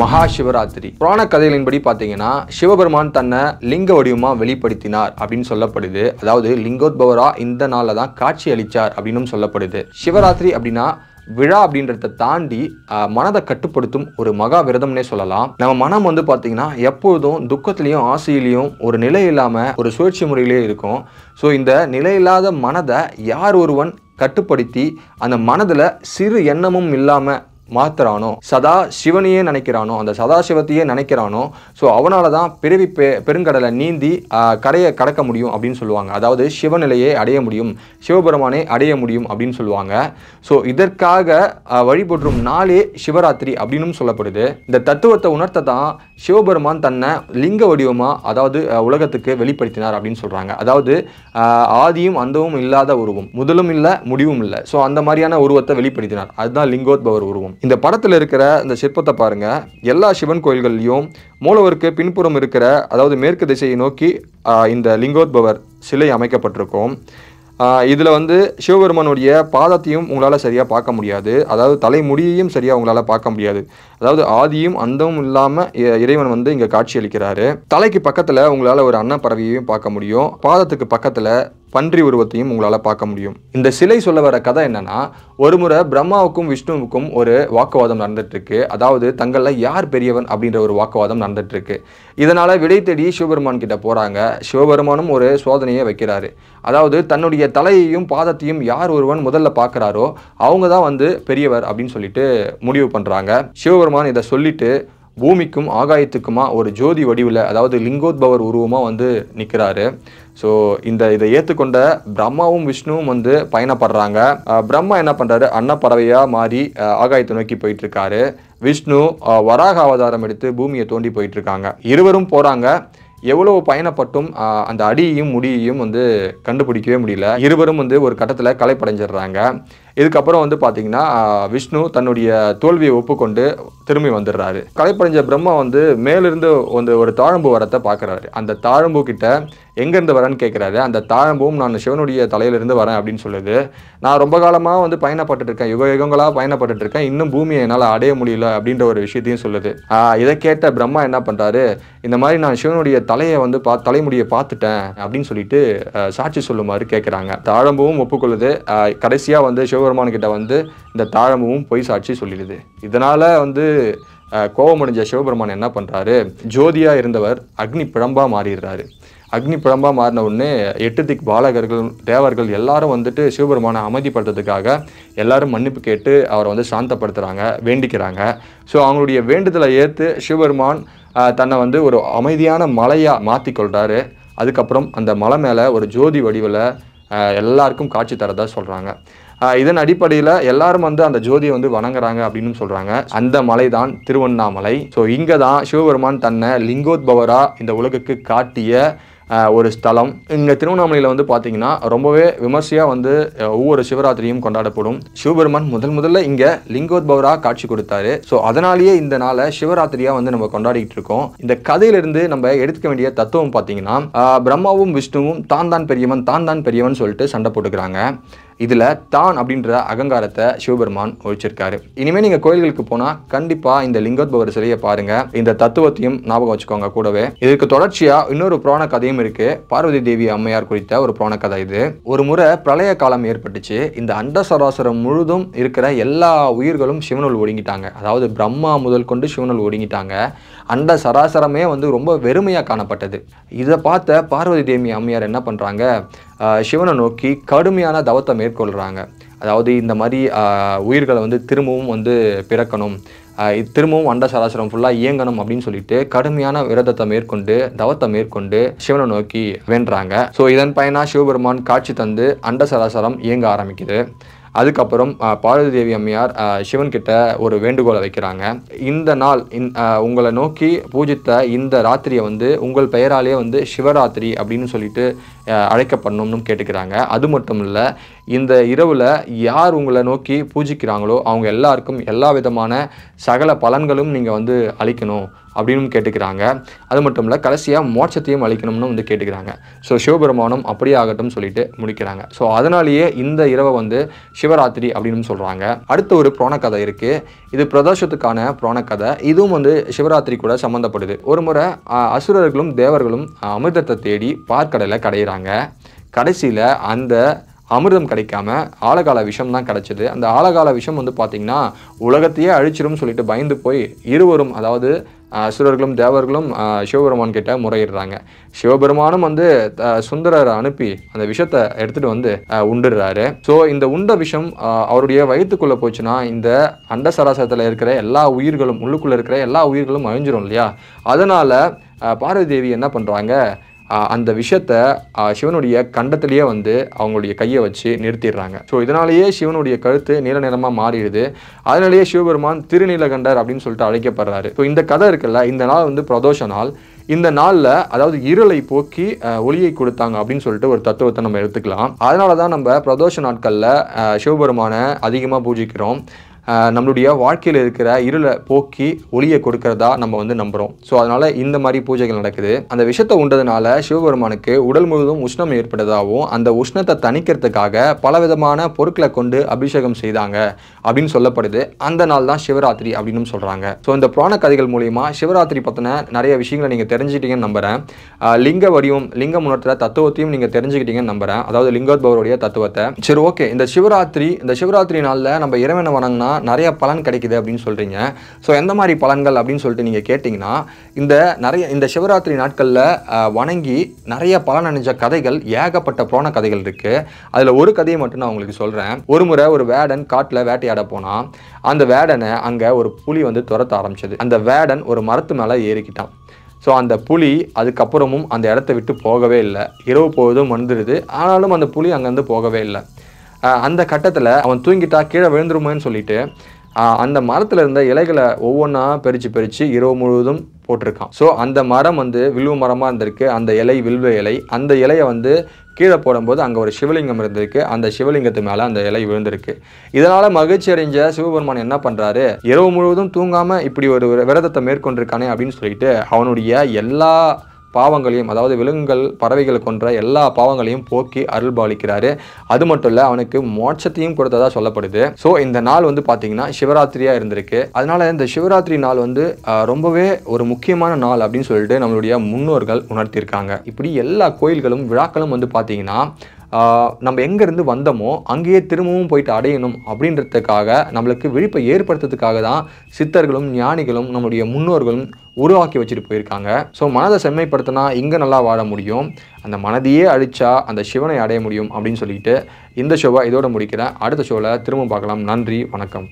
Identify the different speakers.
Speaker 1: மகா சிவராத்திரி புராண கதைகளின்படி பார்த்தீங்கன்னா சிவபெருமான் தன்னை லிங்க வடிவமாக வெளிப்படுத்தினார் அப்படின்னு சொல்லப்படுது அதாவது லிங்கோத்பவரா இந்த நாளில் தான் காட்சி அளித்தார் அப்படின்னும் சொல்லப்படுது சிவராத்திரி அப்படின்னா விழா அப்படின்றத தாண்டி மனதை கட்டுப்படுத்தும் ஒரு மகா விரதம்னே சொல்லலாம் நம்ம மனம் வந்து பார்த்தீங்கன்னா எப்பொழுதும் துக்கத்திலையும் ஆசையிலையும் ஒரு நிலை இல்லாமல் ஒரு சுழற்சி முறையிலே இருக்கும் ஸோ இந்த நிலையில்லாத மனதை யார் ஒருவன் கட்டுப்படுத்தி அந்த மனதில் சிறு எண்ணமும் இல்லாமல் மாத்துறானோ சதா சிவனையே நினைக்கிறானோ அந்த சதாசிவத்தையே நினைக்கிறானோ ஸோ அவனால தான் பிறவி பெ பெருங்கடலை நீந்தி கரையை கடக்க முடியும் அப்படின்னு சொல்லுவாங்க அதாவது சிவநிலையை அடைய முடியும் சிவபெருமானை அடைய முடியும் அப்படின்னு சொல்லுவாங்க ஸோ இதற்காக வழிபடுறும் நாளே சிவராத்திரி அப்படின்னு சொல்லப்படுது இந்த தத்துவத்தை உணர்த்த தான் சிவபெருமான் தன்னை லிங்க வடிவமாக அதாவது உலகத்துக்கு வெளிப்படுத்தினார் அப்படின்னு சொல்கிறாங்க அதாவது ஆதியும் அந்தவும் இல்லாத உருவம் முதலும் இல்லை முடிவும் இல்லை ஸோ அந்த மாதிரியான உருவத்தை வெளிப்படுத்தினார் அதுதான் லிங்கோத்பவர் உருவம் இந்த படத்தில் இருக்கிற இந்த சிற்பத்தை பாருங்கள் எல்லா சிவன் கோயில்கள்லையும் மூலவருக்கு பின்புறம் இருக்கிற அதாவது மேற்கு திசையை நோக்கி இந்த லிங்கோத்பவர் சிலை அமைக்கப்பட்டிருக்கும் இதில் வந்து சிவபெருமானுடைய பாதத்தையும் உங்களால் சரியாக பார்க்க முடியாது அதாவது தலைமுடியையும் சரியாக உங்களால் பார்க்க முடியாது அதாவது ஆதியும் அந்தமும் இல்லாமல் இறைவன் வந்து இங்கே அளிக்கிறாரு தலைக்கு பக்கத்தில் உங்களால் ஒரு அன்னப்பறவையையும் பார்க்க முடியும் பாதத்துக்கு பக்கத்தில் பன்றி உருவத்தையும் உங்களால் பார்க்க முடியும் இந்த சிலை சொல்ல வர கதை என்னன்னா ஒரு முறை பிரம்மாவுக்கும் விஷ்ணுவுக்கும் ஒரு வாக்குவாதம் நடந்துட்டு இருக்கு அதாவது தங்களில் யார் பெரியவன் அப்படின்ற ஒரு வாக்குவாதம் நடந்துட்டு இருக்கு இதனால விடை தேடி சிவபெருமான் கிட்ட போறாங்க சிவபெருமானும் ஒரு சோதனையை வைக்கிறாரு அதாவது தன்னுடைய தலையையும் பாதத்தையும் யார் ஒருவன் முதல்ல பார்க்குறாரோ அவங்க தான் வந்து பெரியவர் அப்படின்னு சொல்லிட்டு முடிவு பண்றாங்க சிவபெருமான் இதை சொல்லிட்டு பூமிக்கும் ஆகாயத்துக்குமா ஒரு ஜோதி வடிவில் அதாவது லிங்கோத்பவர் உருவமாக வந்து நிற்கிறாரு ஸோ இந்த இதை ஏற்றுக்கொண்ட பிரம்மாவும் விஷ்ணுவும் வந்து பயணப்படுறாங்க பிரம்மா என்ன பண்ணுறாரு அன்ன பறவையாக மாறி ஆகாயத்தை நோக்கி போயிட்டுருக்காரு விஷ்ணு வராக அவதாரம் எடுத்து பூமியை தோண்டி போயிட்டுருக்காங்க இருவரும் போகிறாங்க எவ்வளவு பயணப்பட்டும் அந்த அடியையும் முடியையும் வந்து கண்டுபிடிக்கவே முடியல இருவரும் வந்து ஒரு கட்டத்தில் கலைப்படைஞ்சிடுறாங்க இதுக்கப்புறம் வந்து பார்த்தீங்கன்னா விஷ்ணு தன்னுடைய தோல்வியை ஒப்புக்கொண்டு திரும்பி வந்துடுறாரு கலைப்படைஞ்ச பிரம்மா வந்து மேலிருந்து வந்து ஒரு தாழம்பு வரத்தை பார்க்குறாரு அந்த தாழம்பு கிட்ட எங்கேருந்து வரேன்னு கேட்குறாரு அந்த தாழம்பும் நான் சிவனுடைய தலையிலிருந்து வரேன் அப்படின்னு சொல்லுது நான் ரொம்ப காலமாக வந்து பயணப்பட்டு இருக்கேன் யுக யுகங்களாக பயணப்பட்டு இருக்கேன் இன்னும் பூமியை என்னால் அடைய முடியல அப்படின்ற ஒரு விஷயத்தையும் சொல்லுது இதை கேட்ட பிரம்மா என்ன பண்ணுறாரு இந்த மாதிரி நான் சிவனுடைய தலையை வந்து பா தலைமுடியை பார்த்துட்டேன் அப்படின்னு சொல்லிட்டு சாட்சி சொல்லுமாறு கேட்குறாங்க தாழம்பும் ஒப்புக்கொள்ளுது கடைசியாக வந்து சிவ சிவபெருமான் கிட்ட வந்து இந்த தாழமும் பொய் சாட்சி சொல்லிடுது இதனால் வந்து கோபமடைஞ்ச சிவபெருமான் என்ன பண்ணுறாரு ஜோதியாக இருந்தவர் அக்னி பிழம்பாக மாறிடுறாரு அக்னி பிழம்பாக மாறின உடனே எட்டு திக் பாலகர்கள் தேவர்கள் எல்லாரும் வந்துட்டு சிவபெருமானை அமைதிப்படுத்துறதுக்காக எல்லாரும் மன்னிப்பு கேட்டு அவரை வந்து சாந்தப்படுத்துகிறாங்க வேண்டிக்கிறாங்க ஸோ அவங்களுடைய வேண்டுதலை ஏற்று சிவபெருமான் தன்னை வந்து ஒரு அமைதியான மலையாக மாற்றிக்கொள்கிறாரு அதுக்கப்புறம் அந்த மலை மேலே ஒரு ஜோதி வடிவில் எல்லாருக்கும் காட்சி தரதாக சொல்கிறாங்க இதன் அடிப்படையில் எல்லாரும் வந்து அந்த ஜோதியை வந்து வணங்குறாங்க அப்படின்னு சொல்கிறாங்க அந்த மலை தான் திருவண்ணாமலை ஸோ இங்கே தான் சிவபெருமான் தன்னை லிங்கோத்பவரா இந்த உலகுக்கு காட்டிய ஒரு ஸ்தலம் இங்கே திருவண்ணாமலையில் வந்து பார்த்தீங்கன்னா ரொம்பவே விமர்சையாக வந்து ஒவ்வொரு சிவராத்திரியும் கொண்டாடப்படும் சிவபெருமான் முதல் முதல்ல இங்கே லிங்கோத்பவராக காட்சி கொடுத்தாரு ஸோ அதனாலேயே இந்த நாளை சிவராத்திரியாக வந்து நம்ம கொண்டாடிக்கிட்டு இருக்கோம் இந்த கதையிலிருந்து நம்ம எடுத்துக்க வேண்டிய தத்துவம் பார்த்தீங்கன்னா பிரம்மாவும் விஷ்ணுவும் தான் தான் பெரியவன் தான் தான் பெரியவன் சொல்லிட்டு சண்டை போட்டுக்கிறாங்க இதில் தான் அப்படின்ற அகங்காரத்தை சிவபெருமான் ஒழிச்சிருக்காரு இனிமேல் நீங்கள் கோயில்களுக்கு போனால் கண்டிப்பாக இந்த லிங்கோத்பவர் சிலையை பாருங்கள் இந்த தத்துவத்தையும் ஞாபகம் வச்சுக்கோங்க கூடவே இதுக்கு தொடர்ச்சியாக இன்னொரு புராண கதையும் இருக்குது பார்வதி தேவி அம்மையார் குறித்த ஒரு புராண கதை இது ஒரு முறை பிரளய காலம் ஏற்பட்டுச்சு இந்த அண்ட சராசரம் முழுதும் இருக்கிற எல்லா உயிர்களும் சிவனுள் ஒடுங்கிட்டாங்க அதாவது பிரம்மா முதல் கொண்டு சிவனுள் ஒடுங்கிட்டாங்க அண்ட சராசரமே வந்து ரொம்ப வெறுமையாக காணப்பட்டது இதை பார்த்த பார்வதி தேவி அம்மையார் என்ன பண்ணுறாங்க சிவனை நோக்கி கடுமையான தவத்தை மேற்கொள்கிறாங்க அதாவது இந்த மாதிரி உயிர்களை வந்து திரும்பவும் வந்து பிறக்கணும் திரும்பவும் அண்ட சராசரம் ஃபுல்லாக இயங்கணும் அப்படின்னு சொல்லிட்டு கடுமையான விரதத்தை மேற்கொண்டு தவத்தை மேற்கொண்டு சிவனை நோக்கி வென்றாங்க ஸோ இதன் பயனாக சிவபெருமான் காட்சி தந்து அண்ட சராசரம் இயங்க ஆரம்பிக்குது அதுக்கப்புறம் பார்வதி தேவி அம்மையார் சிவன்கிட்ட ஒரு வேண்டுகோளை வைக்கிறாங்க இந்த நாள் இந் உங்களை நோக்கி பூஜித்த இந்த ராத்திரியை வந்து உங்கள் பெயராலே வந்து சிவராத்திரி அப்படின்னு சொல்லிட்டு அழைக்கப்படணும்னு கேட்டுக்கிறாங்க அது மட்டும் இல்லை இந்த இரவில் யார் உங்களை நோக்கி பூஜிக்கிறாங்களோ அவங்க எல்லாருக்கும் எல்லா விதமான சகல பலன்களும் நீங்கள் வந்து அளிக்கணும் அப்படின்னு கேட்டுக்கிறாங்க அது மட்டும் இல்லை கடைசியாக மோட்சத்தையும் அளிக்கணும்னு வந்து கேட்டுக்கிறாங்க ஸோ சிவபெருமானம் அப்படியே ஆகட்டும் சொல்லிட்டு முடிக்கிறாங்க ஸோ அதனாலேயே இந்த இரவை வந்து சிவராத்திரி அப்படின்னு சொல்கிறாங்க அடுத்த ஒரு புராணக்கதை இருக்குது இது பிரதோஷத்துக்கான புராணக்கதை இதுவும் வந்து சிவராத்திரி கூட சம்மந்தப்படுது ஒரு முறை அசுரர்களும் தேவர்களும் அமிர்தத்தை தேடி பார்க்கடையில் கடையிறாங்க கடைசியில் அந்த அமிர்தம் கிடைக்காம ஆழகால விஷம் தான் கிடைச்சது அந்த ஆழகால விஷம் வந்து பார்த்திங்கன்னா உலகத்தையே அழிச்சிடும் சொல்லிட்டு பயந்து போய் இருவரும் அதாவது அசுரர்களும் தேவர்களும் சிவபெருமான் கிட்ட முறையிடுறாங்க சிவபெருமானும் வந்து சுந்தரரை அனுப்பி அந்த விஷத்தை எடுத்துட்டு வந்து உண்டுடுறாரு ஸோ இந்த உண்ட விஷம் அவருடைய வயிற்றுக்குள்ளே போச்சுன்னா இந்த அண்ட சராசரத்தில் இருக்கிற எல்லா உயிர்களும் உள்ளுக்குள்ளே இருக்கிற எல்லா உயிர்களும் அழிஞ்சிரும் இல்லையா அதனால் பார்வதி தேவி என்ன பண்ணுறாங்க அந்த விஷயத்த சிவனுடைய கண்டத்திலேயே வந்து அவங்களுடைய கையை வச்சு நிறுத்திடுறாங்க ஸோ இதனாலேயே சிவனுடைய கழுத்து நீல நிறமாக மாறிடுது அதனாலேயே சிவபெருமான் திருநீலகண்டர் அப்படின்னு சொல்லிட்டு அழைக்கப்படுறாரு ஸோ இந்த கதை இருக்குல்ல இந்த நாள் வந்து பிரதோஷ நாள் இந்த நாளில் அதாவது இருளை போக்கி ஒளியை கொடுத்தாங்க அப்படின்னு சொல்லிட்டு ஒரு தத்துவத்தை நம்ம எடுத்துக்கலாம் அதனால தான் நம்ம பிரதோஷ நாட்களில் சிவபெருமானை அதிகமாக பூஜிக்கிறோம் நம்மளுடைய வாழ்க்கையில் இருக்கிற இருளை போக்கி ஒளியை கொடுக்கறதா நம்ம வந்து நம்புகிறோம் ஸோ அதனால் இந்த மாதிரி பூஜைகள் நடக்குது அந்த விஷத்தை உண்டதுனால சிவபெருமானுக்கு உடல் முழுவதும் உஷ்ணம் ஏற்பட்டதாகவும் அந்த உஷ்ணத்தை தணிக்கிறதுக்காக பலவிதமான பொருட்களை கொண்டு அபிஷேகம் செய்தாங்க அப்படின்னு சொல்லப்படுது அந்த நாள் தான் சிவராத்திரி அப்படின்னு சொல்கிறாங்க ஸோ இந்த புராண கதைகள் மூலிமா சிவராத்திரி பற்றின நிறைய விஷயங்களை நீங்கள் தெரிஞ்சுக்கிட்டீங்கன்னு நம்புகிறேன் லிங்க வடிவம் லிங்கம் உணர்த்துற தத்துவத்தையும் நீங்கள் தெரிஞ்சுக்கிட்டீங்கன்னு நம்புகிறேன் அதாவது லிங்கோத்பவருடைய தத்துவத்தை சரி ஓகே இந்த சிவராத்திரி இந்த சிவராத்திரி நாளில் நம்ம இறைவனை வணங்கினா நிறைய பலன் கிடைக்குது அப்படின்னு சொல்கிறீங்க ஸோ எந்த மாதிரி பலன்கள் அப்படின்னு சொல்லிட்டு நீங்கள் கேட்டிங்கன்னா இந்த நிறைய இந்த சிவராத்திரி நாட்களில் வணங்கி நிறைய பலன் அணிஞ்ச கதைகள் ஏகப்பட்ட புராண கதைகள் இருக்குது அதில் ஒரு கதையை மட்டும் நான் உங்களுக்கு சொல்கிறேன் ஒரு முறை ஒரு வேடன் காட்டில் வேட்டையாட போனால் அந்த வேடனை அங்கே ஒரு புலி வந்து துரத்த ஆரம்பிச்சது அந்த வேடன் ஒரு மரத்து மேலே ஏறிக்கிட்டான் ஸோ அந்த புலி அதுக்கப்புறமும் அந்த இடத்த விட்டு போகவே இல்லை இரவு போவதும் வந்துடுது ஆனாலும் அந்த புலி அங்கேருந்து போகவே இல்லை அந்த கட்டத்தில் அவன் தூங்கிட்டா கீழே விழுந்துருமேன்னு சொல்லிட்டு அந்த மரத்தில் இருந்த இலைகளை ஒவ்வொன்றா பிரித்து பிரித்து இரவு முழுவதும் போட்டிருக்கான் ஸோ அந்த மரம் வந்து வில்வ மரமாக இருந்திருக்கு அந்த இலை வில்வ இலை அந்த இலையை வந்து கீழே போடும்போது அங்கே ஒரு சிவலிங்கம் இருந்திருக்கு அந்த சிவலிங்கத்து மேலே அந்த இலை விழுந்திருக்கு இதனால் மகிழ்ச்சி அடைஞ்ச சிவபெருமான் என்ன பண்ணுறாரு இரவு முழுவதும் தூங்காமல் இப்படி ஒரு விரதத்தை மேற்கொண்டிருக்கானே அப்படின்னு சொல்லிட்டு அவனுடைய எல்லா பாவங்களையும் அதாவது விலங்குகள் பறவைகள் கொன்ற எல்லா பாவங்களையும் போக்கி அருள் பாலிக்கிறாரு அது மட்டும் இல்லை அவனுக்கு மோட்சத்தையும் கொடுத்ததா சொல்லப்படுது ஸோ இந்த நாள் வந்து பாத்தீங்கன்னா சிவராத்திரியாக இருந்திருக்கு அதனால இந்த சிவராத்திரி நாள் வந்து ரொம்பவே ஒரு முக்கியமான நாள் அப்படின்னு சொல்லிட்டு நம்மளுடைய முன்னோர்கள் உணர்த்தியிருக்காங்க இப்படி எல்லா கோயில்களும் விழாக்களும் வந்து பார்த்தீங்கன்னா நம்ம எங்கேருந்து வந்தோமோ அங்கேயே திரும்பவும் போயிட்டு அடையணும் அப்படின்றதுக்காக நம்மளுக்கு விழிப்பை ஏற்படுத்துறதுக்காக தான் சித்தர்களும் ஞானிகளும் நம்முடைய முன்னோர்களும் உருவாக்கி வச்சுட்டு போயிருக்காங்க ஸோ மனதை செம்மைப்படுத்தினா இங்கே நல்லா வாழ முடியும் அந்த மனதையே அழிச்சா அந்த சிவனை அடைய முடியும் அப்படின்னு சொல்லிட்டு இந்த ஷோவை இதோட முடிக்கிறேன் அடுத்த ஷோவில் திரும்ப பார்க்கலாம் நன்றி வணக்கம்